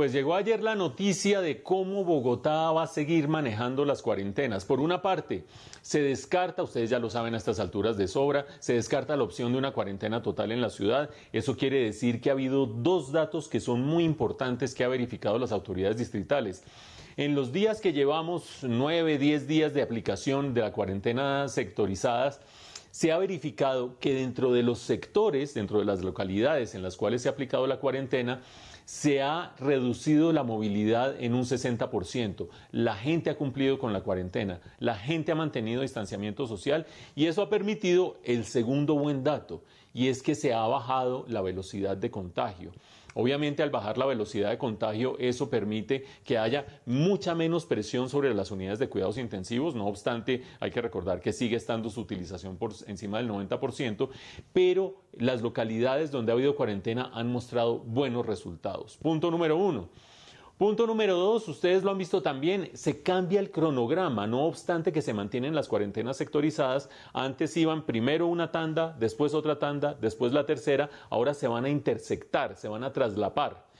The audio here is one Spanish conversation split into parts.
Pues llegó ayer la noticia de cómo Bogotá va a seguir manejando las cuarentenas. Por una parte, se descarta, ustedes ya lo saben a estas alturas de sobra, se descarta la opción de una cuarentena total en la ciudad. Eso quiere decir que ha habido dos datos que son muy importantes que ha verificado las autoridades distritales. En los días que llevamos, 9, 10 días de aplicación de la cuarentena sectorizadas, se ha verificado que dentro de los sectores, dentro de las localidades en las cuales se ha aplicado la cuarentena, se ha reducido la movilidad en un 60%. La gente ha cumplido con la cuarentena, la gente ha mantenido distanciamiento social y eso ha permitido el segundo buen dato, y es que se ha bajado la velocidad de contagio. Obviamente al bajar la velocidad de contagio eso permite que haya mucha menos presión sobre las unidades de cuidados intensivos, no obstante hay que recordar que sigue estando su utilización por encima del 90%, pero las localidades donde ha habido cuarentena han mostrado buenos resultados. Punto número uno. Punto número dos, ustedes lo han visto también, se cambia el cronograma, no obstante que se mantienen las cuarentenas sectorizadas, antes iban primero una tanda, después otra tanda, después la tercera, ahora se van a intersectar, se van a traslapar.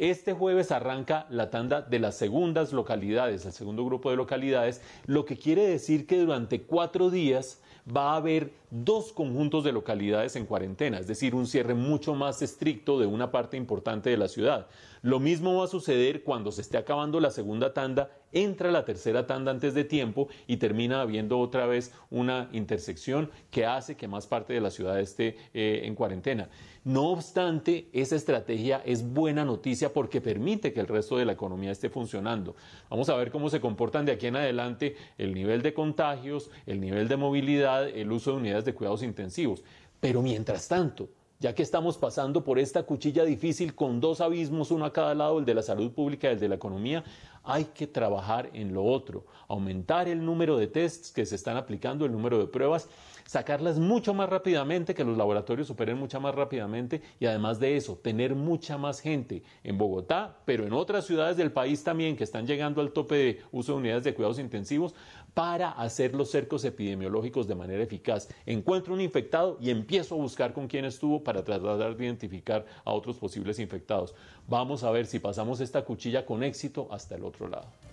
Este jueves arranca la tanda de las segundas localidades, el segundo grupo de localidades, lo que quiere decir que durante cuatro días va a haber dos conjuntos de localidades en cuarentena, es decir, un cierre mucho más estricto de una parte importante de la ciudad. Lo mismo va a suceder cuando se esté acabando la segunda tanda, entra la tercera tanda antes de tiempo y termina habiendo otra vez una intersección que hace que más parte de la ciudad esté eh, en cuarentena. No obstante, esa estrategia es buena noticia porque permite que el resto de la economía esté funcionando. Vamos a ver cómo se comportan de aquí en adelante el nivel de contagios, el nivel de movilidad, el uso de unidades de cuidados intensivos. Pero mientras tanto, ya que estamos pasando por esta cuchilla difícil con dos abismos, uno a cada lado, el de la salud pública y el de la economía, hay que trabajar en lo otro, aumentar el número de tests que se están aplicando, el número de pruebas, sacarlas mucho más rápidamente, que los laboratorios superen mucho más rápidamente y además de eso, tener mucha más gente en Bogotá, pero en otras ciudades del país también que están llegando al tope de uso de unidades de cuidados intensivos para hacer los cercos epidemiológicos de manera eficaz. Encuentro un infectado y empiezo a buscar con quién estuvo para tratar de identificar a otros posibles infectados. Vamos a ver si pasamos esta cuchilla con éxito hasta el otro lado.